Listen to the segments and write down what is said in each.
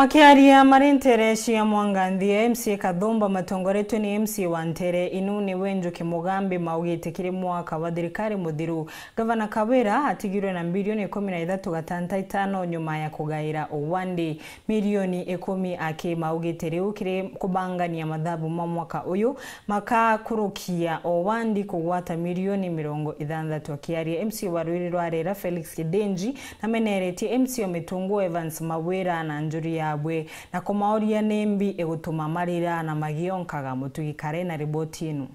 makĩaria marĩ ntere mwanga mwanganthie mc kathumba matongoretwe ni mc wa ntere inuni wenjo mugambi maugite kĩrĩ mwaka wa thirikari mũthiru gavana kawira atigirwe na milioni ikumi na ithatu gatanta itano nyuma ya kugaira uwandi milioni ikumi ake maugĩte rĩu kĩrĩ kũbangania mathabu ma mwaka ũyũ makakurukia owandi kũgwata milioni mĩrongo ithanthatu akĩaria mc wa rwĩrĩ rwa felix kidenji na meneretie mc omitungu evans mawira na njuri ya yabwe na kumaoria nĩ mbi ĩgũtũma na magionkaga mũtũgĩkare na riboti ĩno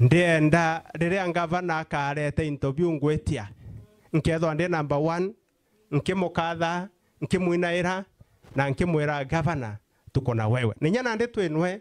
ndienda riria ngavana akarete interview ngwetia nkethwa ndi number one nkimukatha nkimwinaira na nkimwira gavana tuko na wewe ninya nandĩ twĩnwe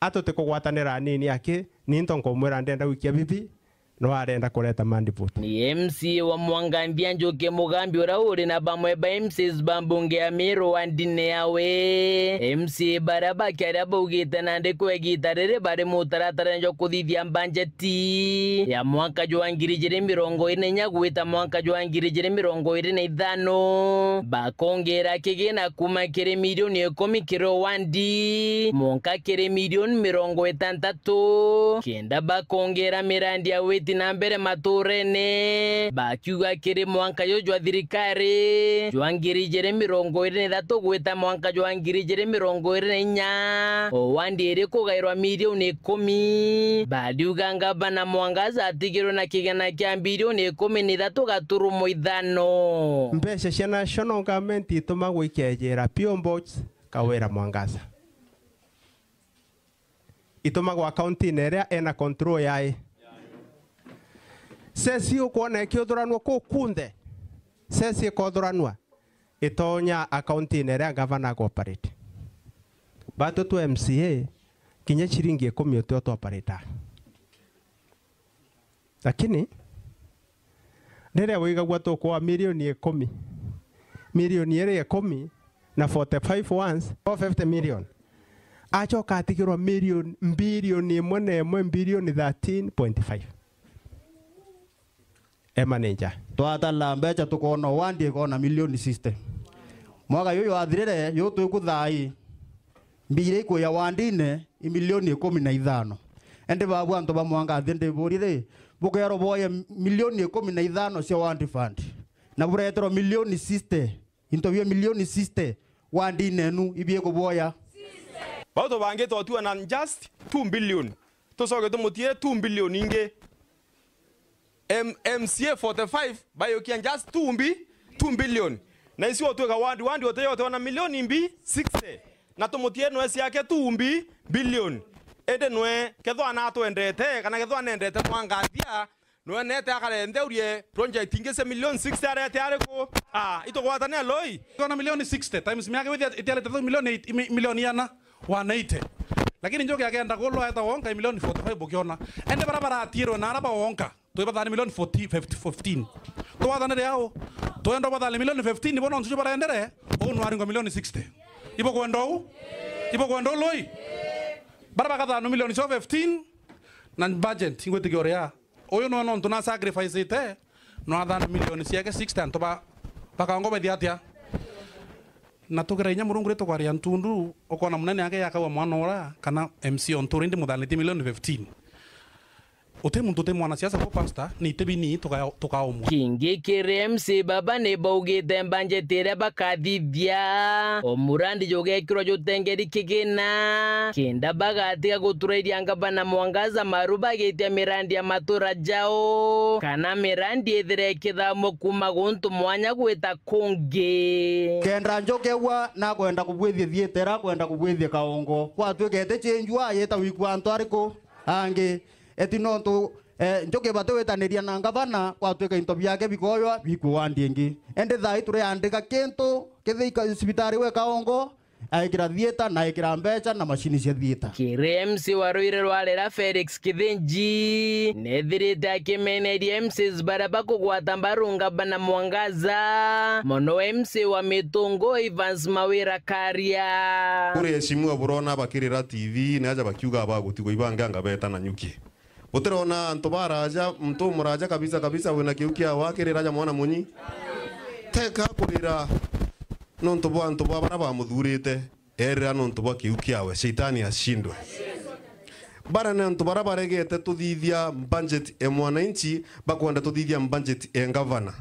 atũtĩkũgwatanĩra nini akĩ nintonkomwĩra ndenda gũikia bibi no arenda kureta mandivut ni mc wa mwangambia njuke mugambi uria uri na bamwe ba mcs ba mbunge ya miru wa ndine yawe mc baria baki aria baugite na ndikwegita riri bari mutaratara njo kuthithia mbanjeti ya mwaka jwa ngiri jiri mirongo ine nya gwita mwaka jwa ngiri jiri mirongo iri na ithano bakongera kigina kuma kiri milioni ikumi kiri wandi mwonka kiri milioni mirongo itantatu kenda bakongera mirandi ya thiĩte na mbere matũũra-inĩ bakiuga akĩrĩ mwankayo jwa thirikari jwa ngiri igĩrĩ mĩrongo ĩrĩ na ithatũ gwĩta mwanka jwa ngiri igĩrĩ mĩrongo ĩrĩ na inya o wandi ĩrĩ kũgaĩrwa mirioni ikũmi badiuga ngabana mwangaza atigirwe na kigana kia mbirioni ikũmi na ithatũ gaturumo ithano mbeca cia national government itumagwo ikejera piombos kawira mwangaza itumagwo akaunti-inĩ ĩrĩa ena control yaĩ ceci ukwona ikiuthuranwa ku kunthe ceci ikoothuranwa itonya akaunti-inä ä rä a ngavana agoparate batå mca kinya chiringi ikå mi å tuo twaparata lakini rä rä a wä igagua tå kwoa mirioni ikå mi mirioni ä rä ikå na 45 ones once, 50 million acho atigä rwo mbirioni ä mwe na ä mwe mbirioni 13.5 emanager twata la mbeca tukona wandi kona milioni siste mwaka yuyu wathirire yu twiku thai mbire ikuya wandine milioni ikumi na ithano endi babu antu bamwanga athi ndiburire bukero boye milioni ikumi na ithano cia wandi fund na bureterwo milioni siste into bia milioni siste wandine nu ibie kuboya bautu bangitwa tuana just 2 billion tucoke tumutiire 2 billion inge M MCA 45 by bayo kianjas 2 mbi 2 billion na isi watu ka wadi wandi wote wote wana milioni mbi 60 na tumutie no si yake 2 mbi billion ede noe nwe kethwa na twendete kana kethwa nendete twangathia nwe nete akarende urie project inge se milioni 60 are arete ariko ah ito kwata ne loi tuna milioni 60 times miaka with it ile tatu milioni 8 milioni yana wana ite lakini njoke agenda golwa ata wonka milioni 45 bokiona ende barabara atiro na araba wonka toipa thani milioni 15 to towathanire ao twenda vathale milioni 15 vo nontu paraendere ou nwaringwa milioni 60 ivo kwenda ou ivo kwenda ou loi bara vakathanu milioni cho 15 na budget ingwitikio ria uyu no nontu na sacrifice ite no nwathana milioni ciake 60 antu vakaongo vethia atia na tugira inya murungu ri tukwaria ntundu ukona munene ake yakaua mwana ura kana mc ontu rindi muthaniti milioni 15 utimutute mwanasiasa kupasta niitibini tukaumwa kingi kiri baba ni baugite mbanjeti iria bakathithia omurandi jugekirwa jutengeri kigina kinda bagatiga guturairia na mwangaza maru bagitia mirandi ya matura jao kana mirandi ithire ikithamo kuma guntu mwanya gwita kungi kenda njukewa nakwenda kubwithia thietera kwenda kubwithia kaongo gwatuikete chenjwa yeta wiku antu ariku angi etino tu eh, njoke weta neria na ngavana gwatuika into biake bikoywa bikuwandiengi ende thai turiandika kintu kithika sibitari wekaongo aikira thieta na aikira mbecha na macini cia thieta kiri mc wa rwire rwarera felix kithinji nethirite akimeneria mcs baraba kugwata mbarungaba na mwangaza mono mc wa mitungu evans mawira karia kuri eshimua burona bakirira tv naja bakiuga bagutigwa ibangeanga beta na nyuki utirona antu ba raja mtu muraja kabisa kabisa wina kiukia raja mwana munyi teka kurira nontu bwa antu bwa bara bamuthurite erira nontu bwa kiukiawe shaitani ashindwe bara na antu bara baregete tuthithia budget e mwananchi bakwenda tuthithia budget e ngavana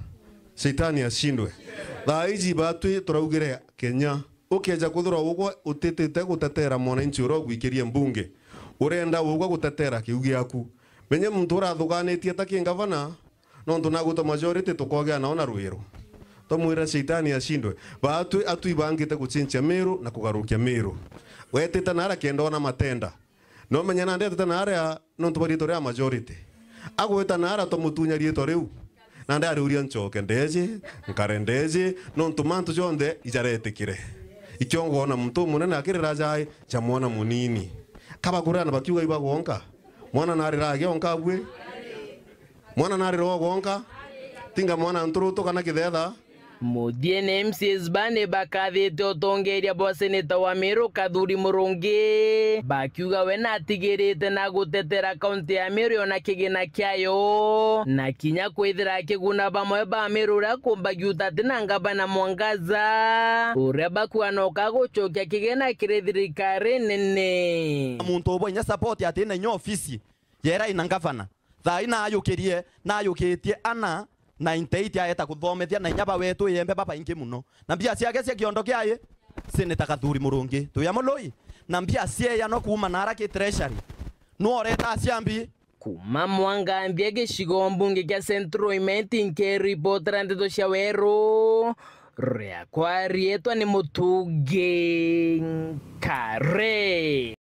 shaitani ashindwe thaa ici batwi turaugire Kenya ukienja kuthura ugwo utitite gutetera mwananchi urogwikirie mbunge urenda ugwo gutetera kiugi yaku menye muntu urathuganitie ta ki ngavana nondu naguta majority tukogia nao na rwiru tomwira shaitani ashindwe baatu atuibangite guchinchia miru na kugarukia miru wetite nara kenda ona matenda no menya na ndetete nara nontu barito ria majority agwita nara tomutunya rieto riu na ndariuria nchoke ndeje nkare ndeje nontu mantu jonthe ijaretikire ikiongo ona muntu munene akirira jai chamwana munini kabagurana bakiuga ibagwonka mwana naariragia onka ngui mwana naarira ogwo onka tinga mwana na githetha mudiene mcs bane bakathite utongeria bwa seneta wa miru kathuri murungi bakiuga we natigirite na gutetera kaunti ya miru ona kigina kyayo na kinya kwithira kiguna bamwe ba miru uria kumbagiuta ati na ngabana mwangaza uria bakuanoka gucokia kigina kiri thirikari nene muntu ubwe nya support ati na inyo ofisi yera ina ngavana thaa inayukirie nayukitie ana 98 aeta kuthomethia na nyaba wetu yembe baba ingi muno na mbia ciake cia kiondo kiaye seneta kathuri murungi tu ya muloi na mbia cie ya no kuma na haraki treasury no oreta ciambi kuma mwangambia gicigo mbunge kia Central Oimet nkiribotera ndo cia weru riakwa rietwa ni mutungi nkare